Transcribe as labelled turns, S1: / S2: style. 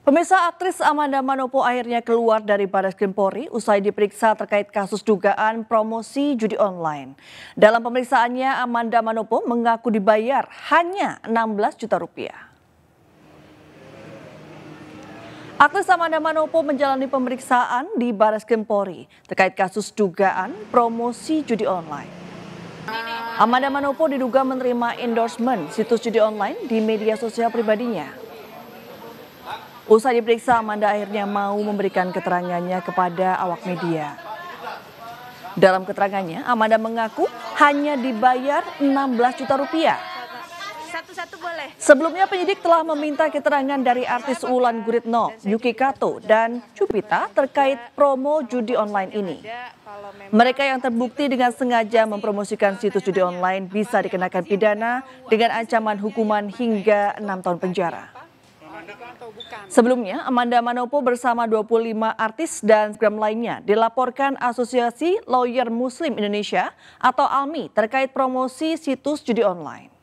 S1: Pemirsa aktris Amanda Manopo akhirnya keluar dari Baris Krimpori Polri usai diperiksa terkait kasus dugaan promosi judi online. Dalam pemeriksaannya Amanda Manopo mengaku dibayar hanya 16 juta rupiah. Aktris Amanda Manopo menjalani pemeriksaan di Baris Krimpori Polri terkait kasus dugaan promosi judi online. Amanda Manopo diduga menerima endorsement situs judi online di media sosial pribadinya. Usai diperiksa, Amanda akhirnya mau memberikan keterangannya kepada awak media. Dalam keterangannya, Amanda mengaku hanya dibayar 16 juta rupiah. Sebelumnya penyidik telah meminta keterangan dari artis Ulan Guritno, Yuki Kato, dan Cupita terkait promo judi online ini. Mereka yang terbukti dengan sengaja mempromosikan situs judi online bisa dikenakan pidana dengan ancaman hukuman hingga enam tahun penjara. Sebelumnya, Amanda Manopo bersama 25 artis dan program lainnya dilaporkan Asosiasi Lawyer Muslim Indonesia atau ALMI terkait promosi situs judi online.